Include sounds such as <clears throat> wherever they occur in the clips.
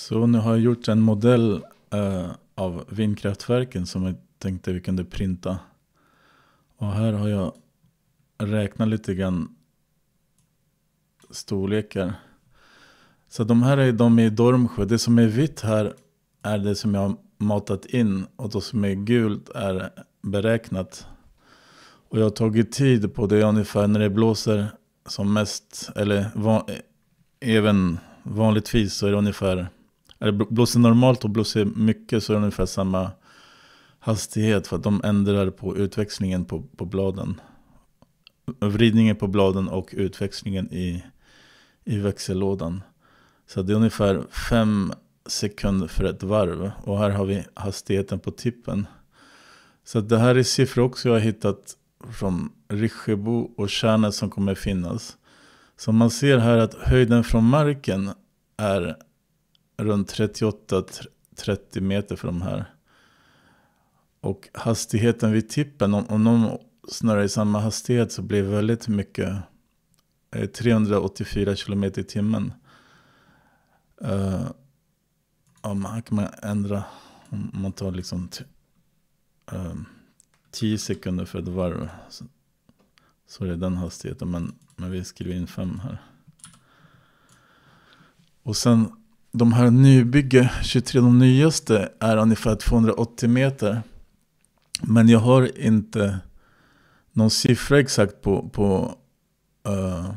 Så nu har jag gjort en modell eh, av vindkraftverken som jag tänkte vi kunde printa. Och här har jag räknat lite grann storlekar. Så de här är de i Dormsjö. Det som är vitt här är det som jag har matat in och det som är gult är beräknat. Och jag har tagit tid på det ungefär när det blåser som mest, eller van, även vanligtvis så är det ungefär eller blåser normalt och blåser mycket så är det ungefär samma hastighet. För att de ändrar på utväxlingen på, på bladen. Vridningen på bladen och utväxlingen i, i växellådan. Så det är ungefär 5 sekunder för ett varv. Och här har vi hastigheten på tippen. Så det här är siffror också jag har hittat från Rischebo och Tjärnet som kommer finnas. Så man ser här att höjden från marken är runt 38-30 meter för de här. Och hastigheten vid tippen, om, om de snurrar i samma hastighet så blir det väldigt mycket 384 eh, km i timmen. Uh, ja, man kan ändra om man tar liksom uh, eh, 10 sekunder för ett varv. Så, så är det den hastigheten, men, men vi skriver in 5 här. Och sen de här nybygge 23, de nyaste, är ungefär 280 meter. Men jag har inte någon siffra exakt på, på, uh,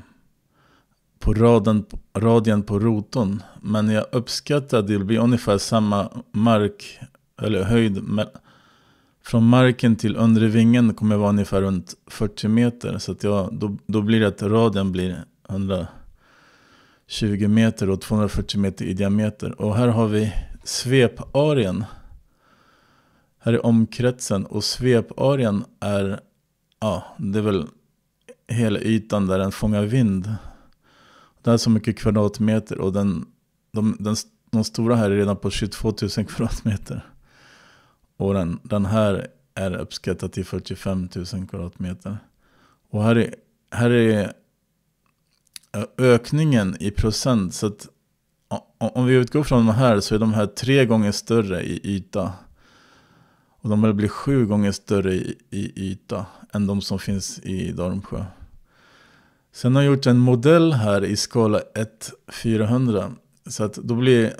på raden, radien på rotorn. Men jag uppskattar att det blir ungefär samma mark, eller höjd. Men från marken till undre vingen kommer vara ungefär runt 40 meter. Så att jag, då, då blir det att radien blir 100 20 meter och 240 meter i diameter. Och här har vi sveparien. Här är omkretsen och sveparien är, ja, det är väl hela ytan där den fångar vind. Det här är så mycket kvadratmeter och den, de, den, de stora här är redan på 22 000 kvadratmeter. Och den, den här är uppskattad till 45 000 kvadratmeter. Och här är, här är ökningen i procent. Så att om vi utgår från de här så är de här tre gånger större i yta. Och de blir sju gånger större i, yta än de som finns i Dormsjö Sen har jag gjort en modell här i skala 1-400. Så att då blir,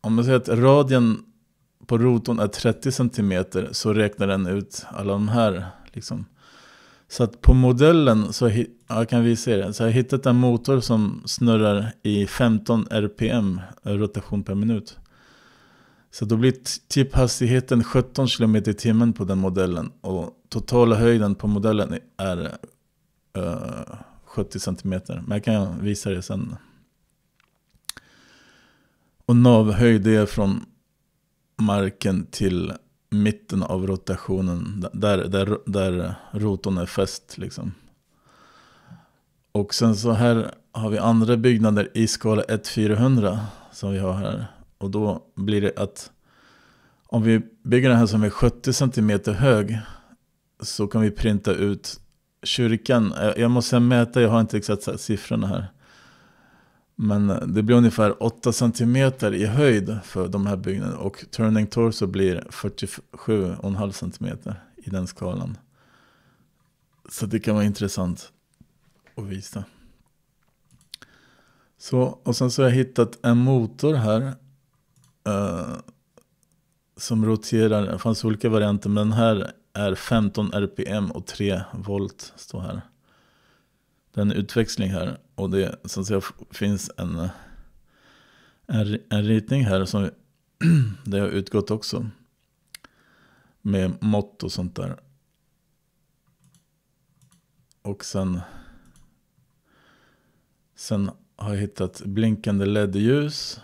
om man säger att radien på rotorn är 30 cm så räknar den ut alla de här. Liksom. Så att på modellen så ja, kan visa er det. Så jag hittat en motor som snurrar i 15 RPM, eh, rotation per minut. Så då blir typ hastigheten 17 km i timmen på den modellen. Och totala höjden på modellen är uh, 70 cm. Men jag kan visa det sen. Och navhöjd är från marken till mitten av rotationen, där, där, där rotorn är fäst. Liksom. Och sen så här har vi andra byggnader i skala 1400 som vi har här. Och då blir det att om vi bygger den här som är 70 cm hög så kan vi printa ut kyrkan. Jag måste mäta, jag har inte exakt siffrorna här. Men det blir ungefär 8 cm i höjd för de här byggnaderna och turning torso blir 47,5 cm i den skalan. Så det kan vara intressant att visa. Så, och sen så har jag hittat en motor här. Eh, som roterar, det fanns olika varianter men den här är 15 RPM och 3 volt står här det är en utväxling här. Och det så att säga, finns en, en, en ritning här som <clears throat> det har utgått också. Med mått och sånt där. Och sen, sen har jag hittat blinkande LED-ljus.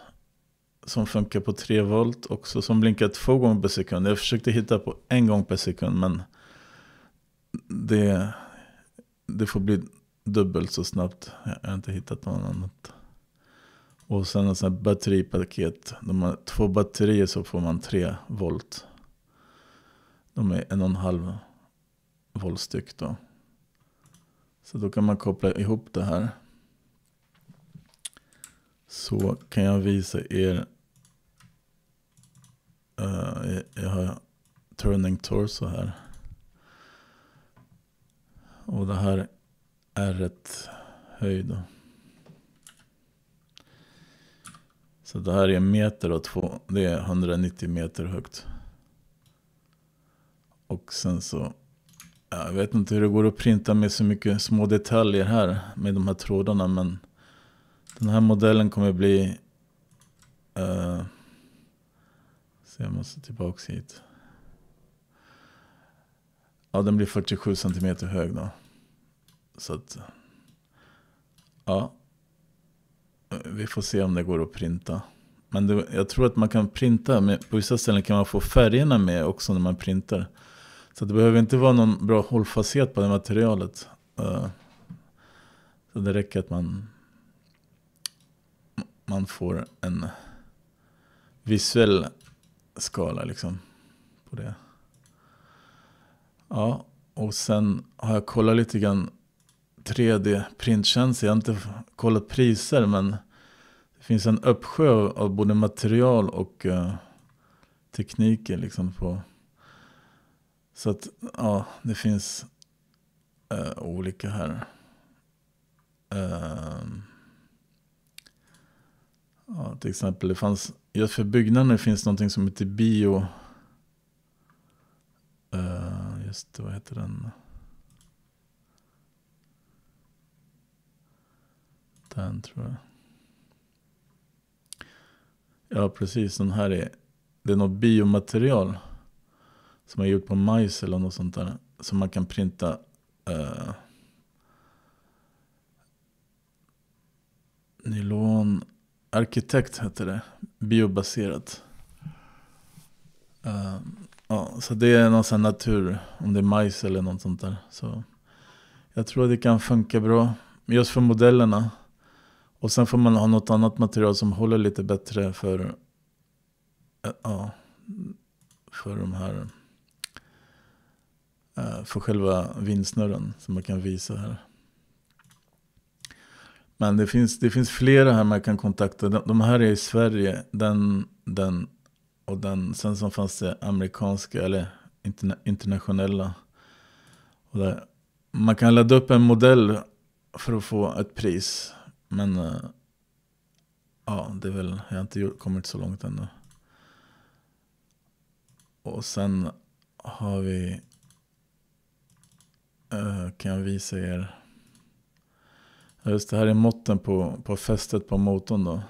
Som funkar på 3 volt också. Som blinkar två gånger per sekund. Jag försökte hitta på en gång per sekund. Men det, det får bli dubbelt så snabbt. Jag har inte hittat något annat. Och sen en sån här batteripaket. De har två batterier så får man tre volt. De är en och en halv volt styck då. Så då kan man koppla ihop det här. Så kan jag visa er. Uh, jag har turning torso här. Och det här R1 höjd. Så det här är en meter och två, det är 190 meter högt. Och sen så, jag vet inte hur det går att printa med så mycket små detaljer här med de här trådarna men den här modellen kommer bli uh, eh, så jag måste tillbaka hit. Ja, den blir 47 cm hög då. Så att, ja. Vi får se om det går att printa. Men det, jag tror att man kan printa, med, på vissa ställen kan man få färgerna med också när man printar. Så det behöver inte vara någon bra hållfasthet på det materialet. Eh, så det räcker att man, man får en visuell skala liksom på det. Ja, och sen har jag kollat lite grann 3 d printtjänst Jag har inte kollat priser men det finns en uppsjö av både material och uh, tekniker. Liksom på. Så att ja, det finns uh, olika här. Uh, ja, till exempel det fanns, just för byggnader finns någonting som heter bio. Eh, just det, vad heter den? den tror jag. Ja, precis. Den här är... Det är något biomaterial som är gjort på majs eller något sånt där. Som man kan printa... Uh, nylon... Arkitekt heter det. Biobaserat. Uh, ja, så det är någon sån natur, om det är majs eller något sånt där. Så jag tror att det kan funka bra. Just för modellerna. Och sen får man ha något annat material som håller lite bättre för, eh, ja, för de här eh, för själva vindsnurren som man kan visa här. Men det finns, det finns flera här man kan kontakta. De, de här är i Sverige. Den, den och den. Sen så fanns det amerikanska eller interna, internationella. man kan ladda upp en modell för att få ett pris. Men eh, ja, det är väl, jag har inte kommit så långt ännu. Och sen har vi, eh, kan jag visa er. just det här är måtten på, på fästet på motorn då.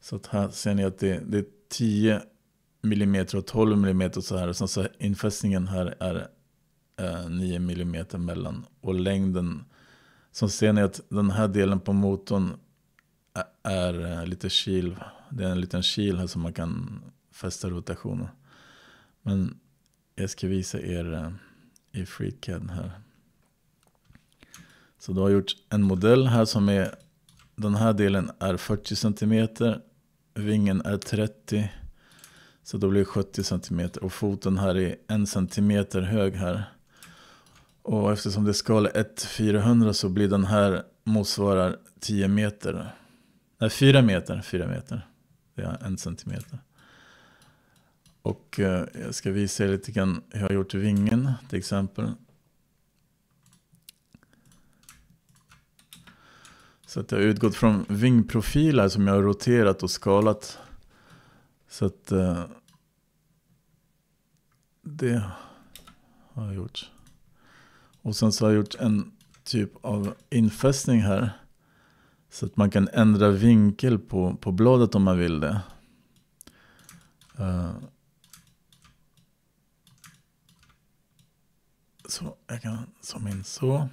Så att här ser ni att det, det är 10 mm och 12 mm så här. sen så infästningen här är 9 eh, mm mellan. Och längden så ser ni att den här delen på motorn är eh, lite kil. Det är en liten kil här som man kan fästa rotationen. Men jag ska visa er eh, i FreeCAD här. Så du har gjort en modell här som är den här delen är 40 cm. Vingen är 30 Så då blir det 70 cm och foten här är 1 cm hög här. Och eftersom det är skala 1-400 så blir den här motsvarar 10 meter. Nej, 4 meter. 4 meter. Det är en centimeter. Och eh, jag ska visa er lite grann hur jag har gjort vingen till exempel. Så att jag har utgått från vingprofiler som jag har roterat och skalat. Så att eh, det har jag gjort. Och sen så har jag gjort en typ av infästning här. Så att man kan ändra vinkel på, på bladet om man vill det. Uh, så jag kan zooma in så.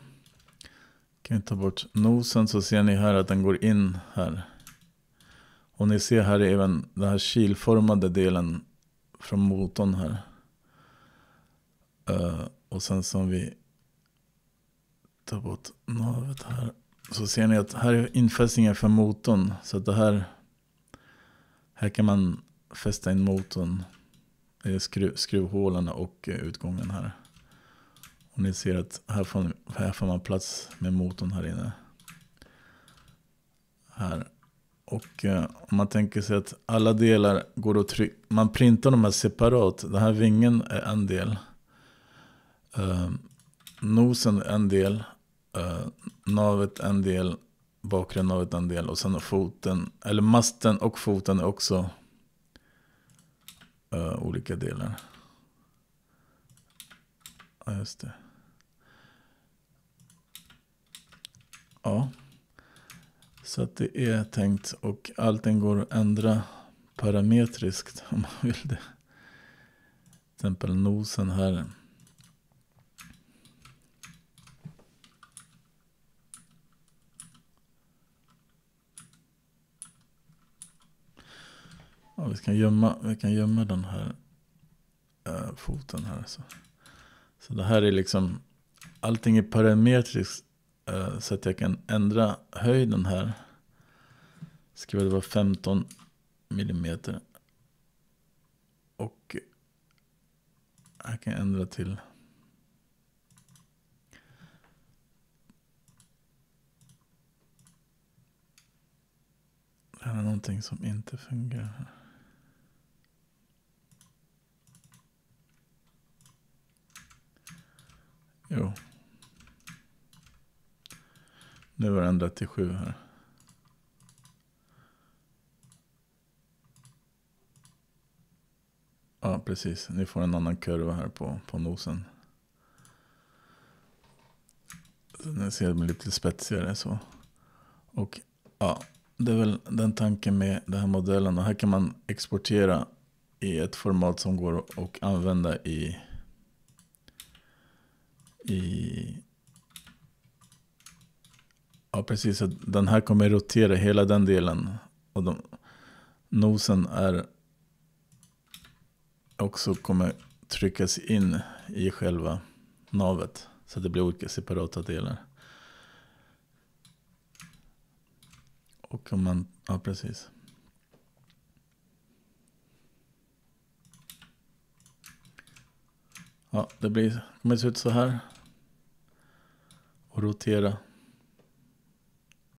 Kan ta bort nosen så ser ni här att den går in här. Och ni ser här även den här kilformade delen från motorn här. Uh, och sen som vi ta bort navet här. Så ser ni att här är infästningen för motorn. Så att det här, här kan man fästa in motorn. Eh, Skruv, skruvhålen och eh, utgången här. Och ni ser att här får, här får man plats med motorn här inne. Här. Och eh, om man tänker sig att alla delar går att trycka. Man printar de här separat. Den här vingen är en del. Eh, nosen är en del eh, navet en del, bakre navet en del och sen foten, eller masten och foten är också eh, olika delar. Ja, just det. Ja. Så att det är tänkt och allting går att ändra parametriskt om man vill det. Till exempel nosen här. Ja, vi, kan gömma, vi kan gömma den här äh, foten här. Så. så det här är liksom, allting är parametriskt äh, så att jag kan ändra höjden här. Ska väl vara 15 millimeter. Och här kan jag ändra till Det här är någonting som inte fungerar. Jo. Nu var det ändrat till 7 här. Ja, precis. Ni får en annan kurva här på, på nosen. Den ser lite spetsigare så. Och ja, det är väl den tanken med den här modellen. Och här kan man exportera i ett format som går att använda i i... Ja, precis. Den här kommer rotera hela den delen. Och de... nosen är också kommer tryckas in i själva navet. Så det blir olika separata delar. Och om man, ja precis. Ja, det blir, kommer se ut så här och rotera.